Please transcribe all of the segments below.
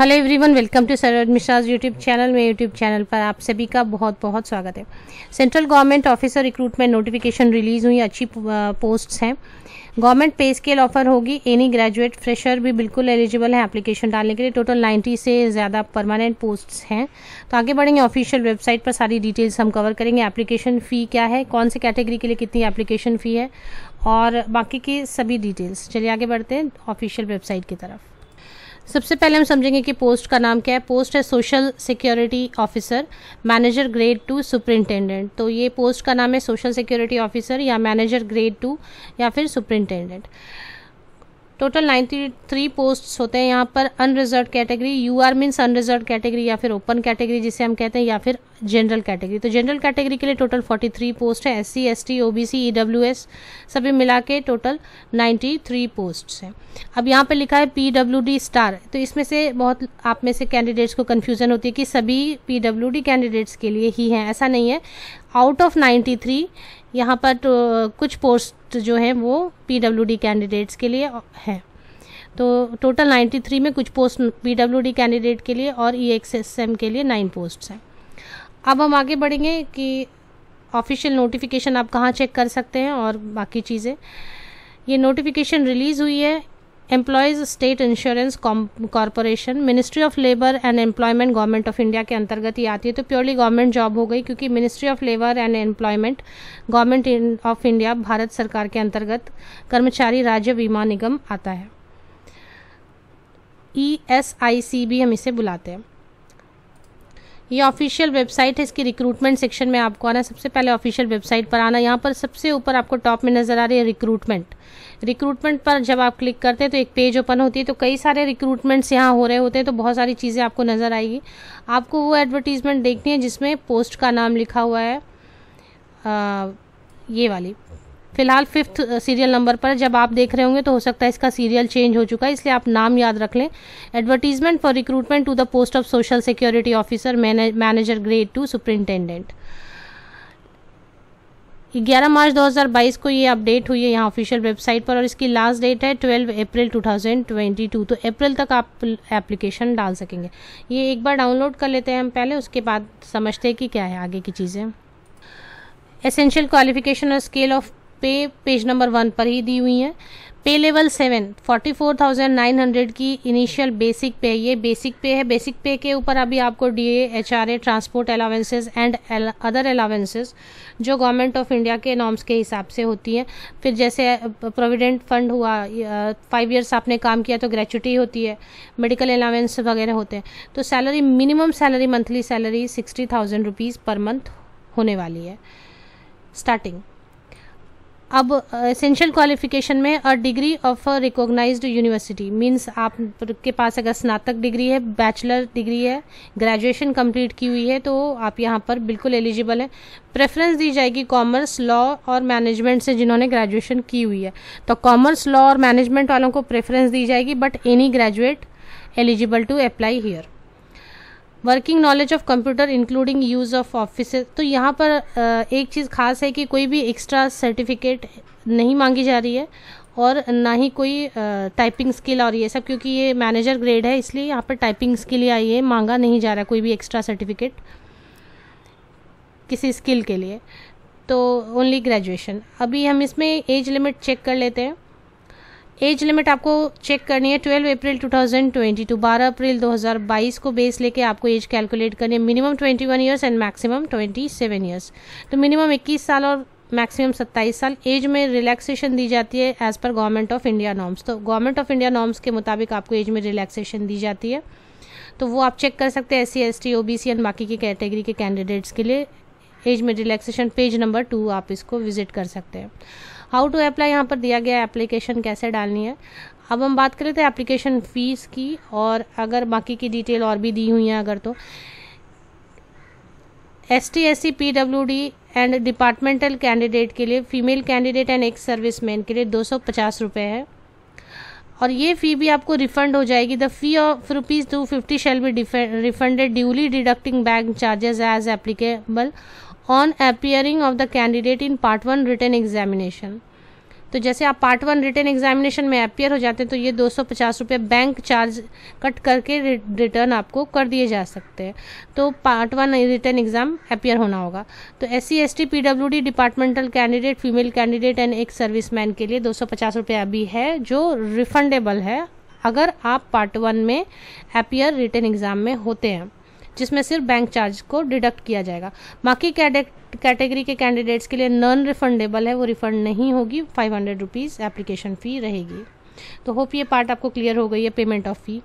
hello everyone welcome to sir Mishra's YouTube channel में YouTube channel पर आप सभी का बहुत बहुत स्वागत है central government officer recruitment notification release हुई अच्छी पोस्ट्स हैं गवर्नमेंट पे स्केल ऑफर होगी एनी ग्रेजुएट फ्रेशर भी बिल्कुल एलिजिबल है एप्लीकेशन डालने के लिए टोटल नाइन्टी से ज़्यादा परमानेंट पोस्ट्स हैं तो आगे बढ़ेंगे ऑफिशियल वेबसाइट पर सारी डिटेल्स हम कवर करेंगे एप्लीकेशन फ़ी क्या है कौन से कैटेगरी के लिए कितनी एप्लीकेशन फ़ी है और बाकी की सभी डिटेल्स चलिए आगे बढ़ते हैं ऑफिशियल वेबसाइट की तरफ सबसे पहले हम समझेंगे कि पोस्ट का नाम क्या है पोस्ट है social security officer manager grade two superintendent तो ये पोस्ट का नाम है सोशल सिक्योरिटी ऑफिसर या मैनेजर ग्रेड टू या फिर सुपरिंटेंडेंट टोटल 93 पोस्ट्स होते हैं यहाँ पर unreserved category U R means unreserved category या फिर ओपन कैटेगरी जिसे हम कहते हैं या फिर जनरल कैटेगरी तो जनरल कैटेगरी के लिए टोटल 43 पोस्ट है S C S T O B C E W S सभी मिला के टोटल 93 पोस्ट हैं अब यहाँ पर लिखा है पी डब्ल्यू डी स्टार तो इसमें से बहुत आप में से कैंडिडेट्स को कन्फ्यूज़न होती है कि सभी पी डब्ल्यू डी कैंडिडेट्स के लिए ही हैं ऐसा नहीं है आउट ऑफ 93 यहाँ पर तो कुछ पोस्ट जो हैं वो पीडब्ल्यूडी कैंडिडेट्स के लिए हैं तो टोटल 93 में कुछ पोस्ट पीडब्ल्यूडी कैंडिडेट के लिए और ई e के लिए नाइन पोस्ट हैं अब हम आगे बढ़ेंगे कि ऑफिशियल नोटिफिकेशन आप कहाँ चेक कर सकते हैं और बाकी चीज़ें ये नोटिफिकेशन रिलीज़ हुई है employees state insurance corporation ministry of labour and employment government of India के अंतर्गत ही आती है तो प्योरली गवर्नमेंट जॉब हो गई क्योंकि ministry of labour and employment government of India Bharat सरकार के अंतर्गत कर्मचारी राज्य बीमा निगम आता है ई एस आई सी भी हम इसे बुलाते हैं ये ऑफिशियल वेबसाइट है इसकी रिक्रूटमेंट सेक्शन में आपको आना सबसे पहले ऑफिशियल वेबसाइट पर आना यहाँ पर सबसे ऊपर आपको टॉप में नज़र आ रही है रिक्रूटमेंट रिक्रूटमेंट पर जब आप क्लिक करते हैं तो एक पेज ओपन होती है तो कई सारे रिक्रूटमेंट्स यहाँ हो रहे होते हैं तो बहुत सारी चीज़ें आपको नज़र आएगी आपको वो एडवर्टीज़मेंट देखनी है जिसमें पोस्ट का नाम लिखा हुआ है आ, ये वाली फिलहाल फिफ्थ सीरियल नंबर पर जब आप देख रहे होंगे तो हो सकता है इसका सीरियल चेंज हो चुका है इसलिए आप नाम याद रख लें advertisement for recruitment to the post of social security officer manager grade two superintendent 11 मार्च 2022 को ये अपडेट हुई है यहाँ ऑफिशियल वेबसाइट पर और इसकी लास्ट डेट है 12 अप्रैल 2022 तो अप्रैल तक आप एप्लीकेशन डाल सकेंगे ये एक बार डाउनलोड कर लेते हैं हम पहले उसके बाद समझते हैं कि क्या है आगे की चीज़ें एसेंशियल क्वालिफिकेशन और scale of pay page number one पर ही दी हुई हैं pay level seven forty four thousand nine hundred की इनिशियल बेसिक पे ये बेसिक पे है बेसिक पे के ऊपर अभी आपको D H R A transport allowances and other allowances जो गवर्नमेंट ऑफ इंडिया के नॉर्म्स के हिसाब से होती हैं फिर जैसे प्रोविडेंट फंड हुआ फाइव ईयर्स आपने काम किया तो ग्रेचुटी होती है मेडिकल अलावेंस वगैरह होते हैं तो salary minimum salary monthly salary sixty thousand rupees per month होने वाली है स्टार्टिंग अब एसेंशियल uh, क्वालिफिकेशन में a degree of a recognise university means आपके पास अगर स्नातक डिग्री है बैचलर डिग्री है ग्रेजुएशन कंप्लीट की हुई है तो आप यहाँ पर बिल्कुल एलिजिबल है प्रेफरेंस दी जाएगी कॉमर्स लॉ और मैनेजमेंट से जिन्होंने ग्रेजुएशन की हुई है तो कॉमर्स लॉ और मैनेजमेंट वालों को प्रेफरेंस दी जाएगी but any graduate eligible to apply here working knowledge of computer including use of office तो यहाँ पर एक चीज़ खास है कि कोई भी एक्स्ट्रा सर्टिफिकेट नहीं मांगी जा रही है और ना ही कोई टाइपिंग स्किल और ये सब क्योंकि ये मैनेजर ग्रेड है इसलिए यहाँ पर टाइपिंग स्किल या ये मांगा नहीं जा रहा कोई भी एक्स्ट्रा सर्टिफिकेट किसी स्किल के लिए तो ओनली ग्रेजुएशन अभी हम इसमें एज लिमिट चेक कर लेते हैं एज लिमिट आपको चेक करनी है 12 अप्रैल 2022 12 अप्रैल 2022 को बेस लेके आपको एज कैलकुलेट करनी है minimum 21 years and maximum 27 years तो मिनिमम 21 साल और मैक्सिमम 27 साल एज में रिलैक्सेशन दी जाती है as per government of India norms तो गवर्नमेंट ऑफ इंडिया नॉर्म्स के मुताबिक आपको एज में रिलैक्सेशन दी जाती है तो वो आप चेक कर सकते हैं S C S T O B C and बाकी की कैटेगरी के कैंडिडेट्स के लिए एज में रिलैक्सेशन पेज नंबर टू आप इसको विजिट कर सकते हैं हाउ टू अप्लाई यहाँ पर दिया गया एप्लीकेशन कैसे डालनी है अब हम बात करें तो एप्लीकेशन फ़ीस की और अगर बाकी की डिटेल और भी दी हुई हैं अगर तो S T S C P W D and departmental candidate के लिए female candidate and ex serviceman के लिए दो सौ पचास रुपये है और ये फ़ी भी आपको रिफंड हो जाएगी the fee of rupees two fifty shall be refunded duly deducting bank charges as applicable on appearing of the candidate in part one written examination तो जैसे आप पार्ट वन रिटर्न एग्जामिनेशन में अपियर हो जाते हैं तो ये दो सौ पचास रुपये बैंक चार्ज कट करके रिटर्न आपको कर दिए जा सकते हैं तो part one written exam appear होना होगा तो S C S T D departmental candidate female candidate and ex serviceman के लिए दो सौ पचास अभी है जो रिफंडेबल है अगर आप पार्ट वन में अपियर रिटर्न एग्ज़ाम में होते हैं जिसमें सिर्फ बैंक चार्ज को डिडक्ट किया जाएगा बाकी कैटेगरी के कैंडिडेट्स के लिए नॉन रिफंडेबल है वो रिफंड नहीं होगी five hundred rupees application fee रहेगी तो होप ये पार्ट आपको क्लियर हो गई है payment of fee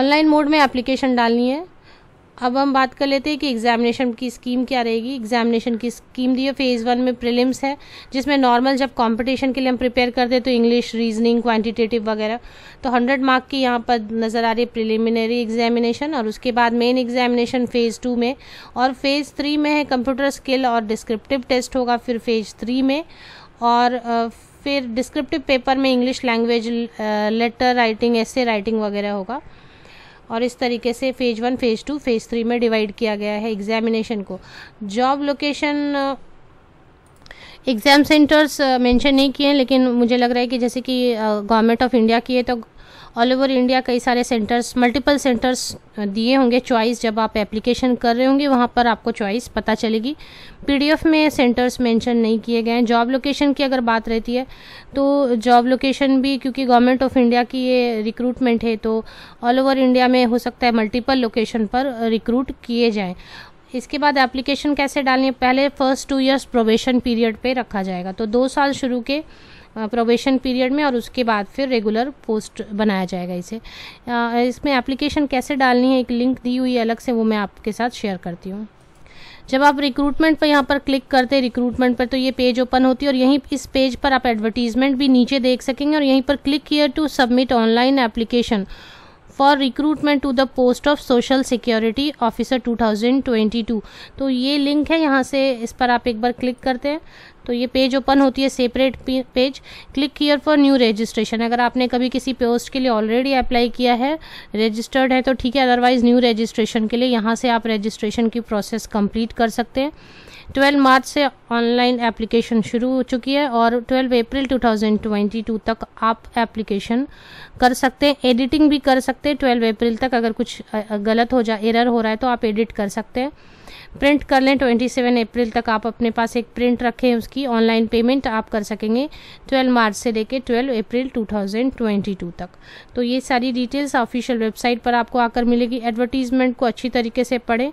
online mode में एप्लीकेशन डालनी है अब हम बात कर लेते हैं कि एग्जामिनेशन की स्कीम क्या रहेगी एग्जामिनेशन की स्कीम दी है फेज़ वन में प्रिलिम्स है जिसमें नॉर्मल जब कंपटीशन के लिए हम प्रिपेयर करते हैं तो इंग्लिश रीजनिंग क्वांटिटेटिव वगैरह तो हंड्रेड मार्क की यहाँ पर नज़र आ रही है प्रिलिमिनरी एग्जामिनेशन और उसके बाद मेन एग्जामिनेशन फ़ेज़ टू में और फ़ेज़ थ्री में है कंप्यूटर स्किल और डिस्क्रिप्टिव टेस्ट होगा फिर फ़ेज़ थ्री में और फिर डिस्क्रिप्टिव पेपर में English language letter writing essay writing वगैरह होगा और इस तरीके से phase one phase two phase three में डिवाइड किया गया है एग्जामिनेशन को job location exam centres mention नहीं किए हैं लेकिन मुझे लग रहा है कि जैसे कि गवर्नमेंट ऑफ इंडिया की है तो ऑल ओवर इंडिया कई सारे सेंटर्स मल्टीपल सेंटर्स दिए होंगे चॉइस जब आप एप्लीकेशन कर रहे होंगे वहाँ पर आपको चॉइस पता चलेगी पीडीएफ में सेंटर्स मेंशन नहीं किए गए हैं जॉब लोकेशन की अगर बात रहती है तो जॉब लोकेशन भी क्योंकि गवर्नमेंट ऑफ इंडिया की ये रिक्रूटमेंट है तो ऑल ओवर इंडिया में हो सकता है मल्टीपल लोकेशन पर रिक्रूट किए जाएँ इसके बाद एप्लीकेशन कैसे डालनी है पहले first two years probation period पे रखा जाएगा तो दो साल शुरू के प्रोबेशन पीरियड में और उसके बाद फिर रेगुलर पोस्ट बनाया जाएगा इसे इसमें एप्लीकेशन कैसे डालनी है एक लिंक दी हुई है अलग से वो मैं आपके साथ शेयर करती हूँ जब आप रिक्रूटमेंट पर यहाँ पर क्लिक करते हैं रिक्रूटमेंट पर तो ये पेज ओपन होती है और यहीं इस पेज पर आप एडवर्टीजमेंट भी नीचे देख सकेंगे और यहीं पर क्लिक किया to submit online application for recruitment to the post of social security officer 2022 तो ये लिंक है यहाँ से इस पर आप एक बार क्लिक करते हैं तो ये पेज ओपन होती है separate page click here for new registration अगर आपने कभी किसी पोस्ट के लिए ऑलरेडी अप्लाई किया है रजिस्टर्ड है तो ठीक है अदरवाइज़ न्यू रजिस्ट्रेशन के लिए यहाँ से आप रजिस्ट्रेशन की प्रोसेस कंप्लीट कर सकते हैं 12 मार्च से ऑनलाइन एप्लीकेशन शुरू हो चुकी है और 12 अप्रैल 2022 तक आप एप्लीकेशन कर सकते हैं एडिटिंग भी कर सकते हैं 12 अप्रैल तक अगर कुछ गलत हो जाए एरर हो रहा है तो आप एडिट कर सकते हैं प्रिंट कर लें 27 अप्रैल तक आप अपने पास एक प्रिंट रखें उसकी ऑनलाइन पेमेंट आप कर सकेंगे 12 मार्च से लेकर 12 अप्रैल 2022 तक तो ये सारी डिटेल्स ऑफिशियल वेबसाइट पर आपको आकर मिलेगी एडवर्टीज़मेंट को अच्छी तरीके से पढ़ें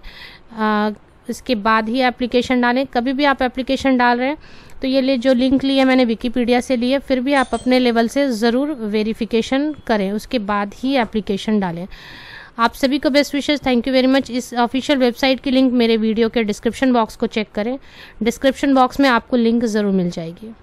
इसके बाद ही एप्लीकेशन डालें कभी भी आप एप्लीकेशन डाल रहे हैं तो ये लिए जो लिंक लिए मैंने विकीपीडिया से लिए फिर भी आप अपने लेवल से ज़रूर वेरिफिकेशन करें उसके बाद ही एप्लीकेशन डालें आप सभी को best wishes thank you very much इस ऑफिशियल वेबसाइट की लिंक मेरे वीडियो के डिस्क्रिप्शन बॉक्स को चेक करें डिस्क्रिप्शन बॉक्स में आपको लिंक ज़रूर मिल जाएगी